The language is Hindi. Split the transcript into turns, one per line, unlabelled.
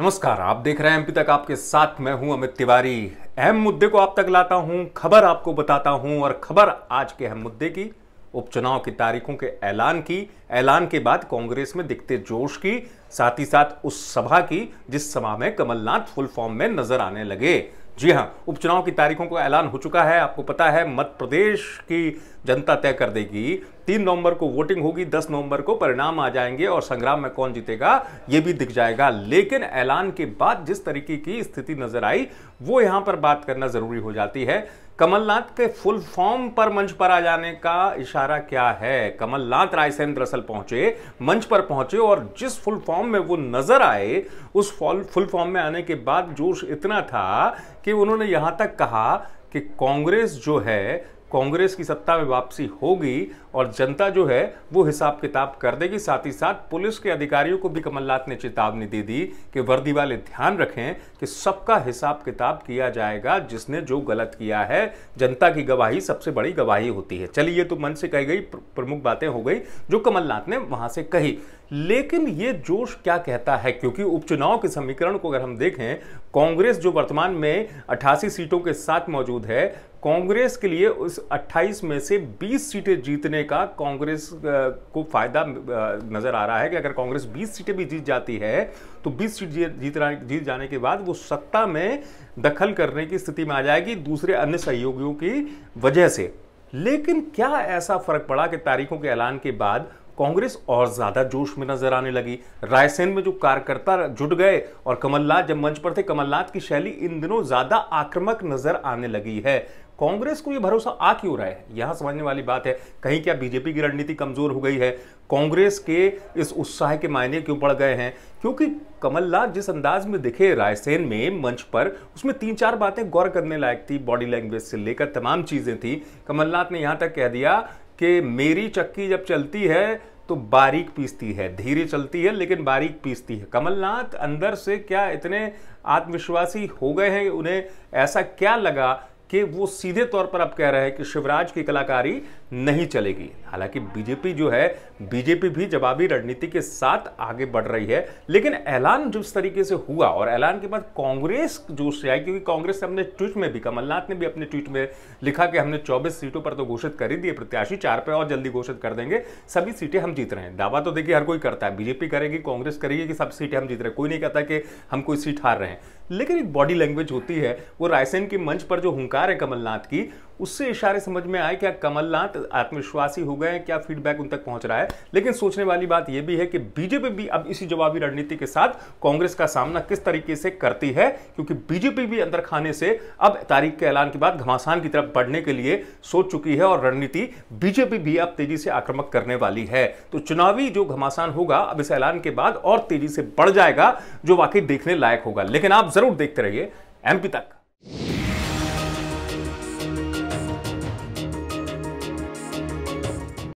नमस्कार आप देख रहे हैं एमपी तक आपके साथ मैं हूं अमित तिवारी अहम मुद्दे को आप तक लाता हूं खबर आपको बताता हूं और खबर आज के अहम मुद्दे की उपचुनाव की तारीखों के ऐलान की ऐलान के बाद कांग्रेस में दिखते जोश की साथ ही साथ उस सभा की जिस सभा में कमलनाथ फुल फॉर्म में नजर आने लगे जी हाँ उपचुनाव की तारीखों का ऐलान हो चुका है आपको पता है मध्य प्रदेश की जनता तय कर देगी तीन नवंबर को वोटिंग होगी दस नवंबर को परिणाम आ जाएंगे और संग्राम में कौन जीतेगा यह भी दिख जाएगा लेकिन ऐलान के बाद जिस तरीके की स्थिति नजर आई वो यहां पर बात करना जरूरी हो जाती है कमलनाथ के फुल फॉर्म पर मंच पर आ जाने का इशारा क्या है कमलनाथ रायसेन दरअसल पहुंचे मंच पर पहुंचे और जिस फुल फॉर्म में वो नजर आए उस फुल फॉर्म में आने के बाद जोश इतना था कि उन्होंने यहां तक कहा कि कांग्रेस जो है कांग्रेस की सत्ता में वापसी होगी और जनता जो है वो हिसाब किताब कर देगी साथ ही साथ पुलिस के अधिकारियों को भी कमलनाथ ने चेतावनी दे दी कि वर्दी वाले ध्यान रखें कि सबका हिसाब किताब किया जाएगा जिसने जो गलत किया है जनता की गवाही सबसे बड़ी गवाही होती है चलिए ये तो मन से कही गई प्रमुख बातें हो गई जो कमलनाथ ने वहां से कही लेकिन ये जोश क्या कहता है क्योंकि उपचुनाव के समीकरण को अगर हम देखें कांग्रेस जो वर्तमान में 88 सीटों के साथ मौजूद है कांग्रेस के लिए उस 28 में से 20 सीटें जीतने का कांग्रेस को फायदा नजर आ रहा है कि अगर कांग्रेस 20 सीटें भी जीत जाती है तो 20 सीट जीत जीत जाने के बाद वो सत्ता में दखल करने की स्थिति में आ जाएगी दूसरे अन्य सहयोगियों की वजह से लेकिन क्या ऐसा फर्क पड़ा कि तारीखों के ऐलान के बाद कांग्रेस और ज़्यादा जोश में नजर आने लगी रायसेन में जो कार्यकर्ता जुट गए और कमलनाथ जब मंच पर थे कमलनाथ की शैली इन दिनों ज़्यादा आक्रामक नजर आने लगी है कांग्रेस को यह भरोसा आ क्यों रहा है यहां समझने वाली बात है कहीं क्या बीजेपी की रणनीति कमजोर हो गई है कांग्रेस के इस उत्साह के मायने क्यों पड़ गए हैं क्योंकि कमलनाथ जिस अंदाज में दिखे रायसेन में मंच पर उसमें तीन चार बातें गौर करने लायक थी बॉडी लैंग्वेज से लेकर तमाम चीज़ें थी कमलनाथ ने यहाँ तक कह दिया कि मेरी चक्की जब चलती है तो बारीक पीसती है धीरे चलती है लेकिन बारीक पीसती है कमलनाथ अंदर से क्या इतने आत्मविश्वासी हो गए हैं उन्हें ऐसा क्या लगा कि वो सीधे तौर पर अब कह रहे हैं कि शिवराज की कलाकारी नहीं चलेगी हालांकि बीजेपी जो है बीजेपी भी जवाबी रणनीति के साथ आगे बढ़ रही है लेकिन ऐलान जिस तरीके से हुआ और ऐलान के बाद कांग्रेस जोश से आई क्योंकि कांग्रेस ने अपने ट्वीट में भी कमलनाथ ने भी अपने ट्वीट में लिखा कि हमने चौबीस सीटों पर तो घोषित कर ही दिए प्रत्याशी चार पे और जल्दी घोषित कर देंगे सभी सीटें हम जीत रहे हैं दावा तो देखिए हर कोई करता है बीजेपी करेगी कांग्रेस करेगी कि सब सीटें हम जीत रहे हैं कोई नहीं कहता कि हम कोई सीट हार रहे हैं लेकिन एक बॉडी लैंग्वेज होती है वो रायसेन के मंच पर जो हुंकार है कमलनाथ की उससे इशारे समझ में आए क्या कमलनाथ आत्मविश्वासी हो गए क्या फीडबैक उन तक पहुंच रहा है लेकिन सोचने वाली बात यह भी है कि बीजेपी भी अब इसी जवाबी रणनीति के साथ कांग्रेस का सामना किस तरीके से करती है क्योंकि बीजेपी भी अंदर खाने से अब तारीख के ऐलान के बाद घमासान की तरफ बढ़ने के लिए सोच चुकी है और रणनीति बीजेपी भी अब तेजी से आक्रमक करने वाली है तो चुनावी जो घमासान होगा अब इस ऐलान के बाद और तेजी से बढ़ जाएगा जो वाकई देखने लायक होगा लेकिन आप जरूर देखते रहिए एमपी तक